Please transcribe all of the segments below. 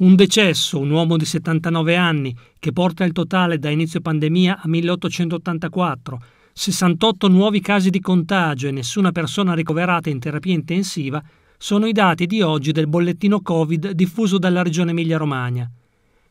Un decesso, un uomo di 79 anni, che porta il totale da inizio pandemia a 1884, 68 nuovi casi di contagio e nessuna persona ricoverata in terapia intensiva, sono i dati di oggi del bollettino Covid diffuso dalla regione Emilia-Romagna.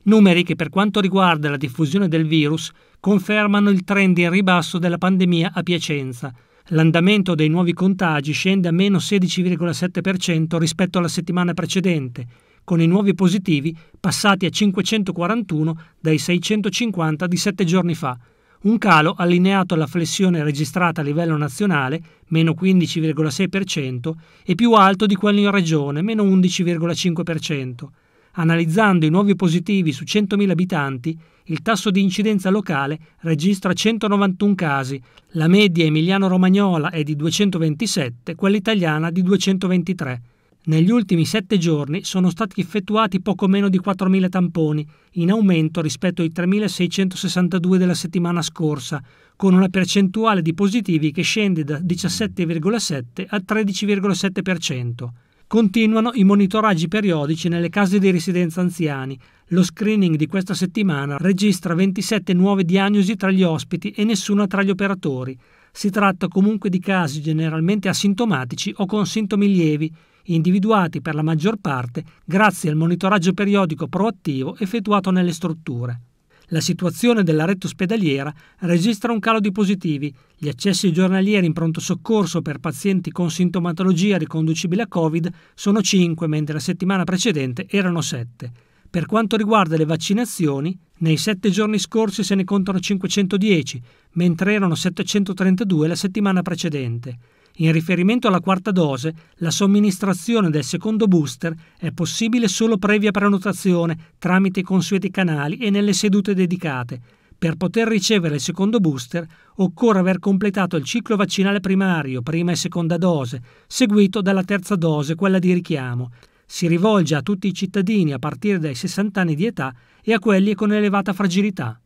Numeri che per quanto riguarda la diffusione del virus confermano il trend in ribasso della pandemia a Piacenza. L'andamento dei nuovi contagi scende a meno 16,7% rispetto alla settimana precedente con i nuovi positivi passati a 541 dai 650 di sette giorni fa, un calo allineato alla flessione registrata a livello nazionale, meno 15,6%, e più alto di quello in regione, meno 11,5%. Analizzando i nuovi positivi su 100.000 abitanti, il tasso di incidenza locale registra 191 casi, la media emiliano-romagnola è di 227, quella italiana di 223. Negli ultimi sette giorni sono stati effettuati poco meno di 4.000 tamponi, in aumento rispetto ai 3.662 della settimana scorsa, con una percentuale di positivi che scende da 17,7 al 13,7%. Continuano i monitoraggi periodici nelle case di residenza anziani. Lo screening di questa settimana registra 27 nuove diagnosi tra gli ospiti e nessuna tra gli operatori. Si tratta comunque di casi generalmente asintomatici o con sintomi lievi, individuati per la maggior parte grazie al monitoraggio periodico proattivo effettuato nelle strutture. La situazione della rete ospedaliera registra un calo di positivi, gli accessi giornalieri in pronto soccorso per pazienti con sintomatologia riconducibile a Covid sono 5, mentre la settimana precedente erano 7. Per quanto riguarda le vaccinazioni, nei sette giorni scorsi se ne contano 510, mentre erano 732 la settimana precedente. In riferimento alla quarta dose, la somministrazione del secondo booster è possibile solo previa prenotazione tramite i consueti canali e nelle sedute dedicate. Per poter ricevere il secondo booster occorre aver completato il ciclo vaccinale primario, prima e seconda dose, seguito dalla terza dose, quella di richiamo si rivolge a tutti i cittadini a partire dai 60 anni di età e a quelli con elevata fragilità.